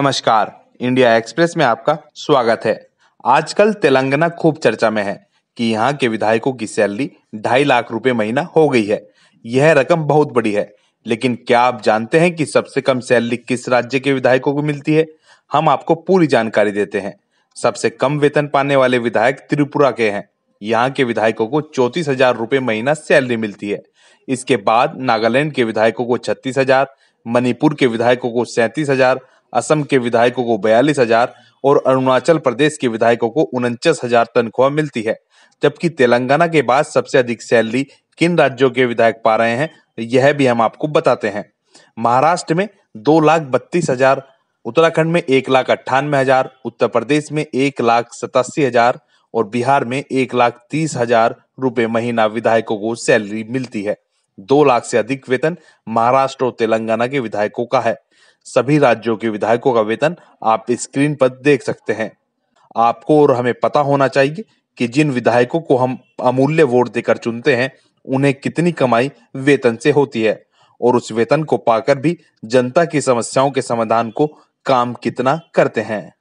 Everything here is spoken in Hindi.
नमस्कार इंडिया एक्सप्रेस में आपका स्वागत है आजकल तेलंगाना खूब चर्चा में है कि यहाँ के विधायकों की सैलरी ढाई लाख रुपए महीना हो गई है यह रकम बहुत बड़ी है लेकिन क्या आप जानते हैं कि सबसे कम सैलरी किस राज्य के विधायकों को मिलती है हम आपको पूरी जानकारी देते हैं सबसे कम वेतन पाने वाले विधायक त्रिपुरा के हैं यहाँ के विधायकों को चौंतीस हजार रुपये महीना सैलरी मिलती है इसके बाद नागालैंड के विधायकों को छत्तीस हजार मणिपुर के विधायकों को सैंतीस हजार असम के विधायकों को बयालीस हजार और अरुणाचल प्रदेश के विधायकों को उनचास हजार तनख्वाह मिलती है जबकि तेलंगाना के बाद सबसे अधिक सैलरी किन राज्यों के विधायक पा रहे हैं यह भी हम आपको बताते हैं महाराष्ट्र में दो लाख बत्तीस हजार उत्तराखंड में एक लाख अट्ठानवे हजार उत्तर प्रदेश में एक लाख सतासी हजार और बिहार में एक लाख तीस हजार रुपए महीना विधायकों को सैलरी मिलती है दो लाख से अधिक वेतन महाराष्ट्र और तेलंगाना के विधायकों का है सभी राज्यों के विधायकों का वेतन आप स्क्रीन पर देख सकते हैं आपको और हमें पता होना चाहिए कि जिन विधायकों को हम अमूल्य वोट देकर चुनते हैं उन्हें कितनी कमाई वेतन से होती है और उस वेतन को पाकर भी जनता की समस्याओं के समाधान को काम कितना करते हैं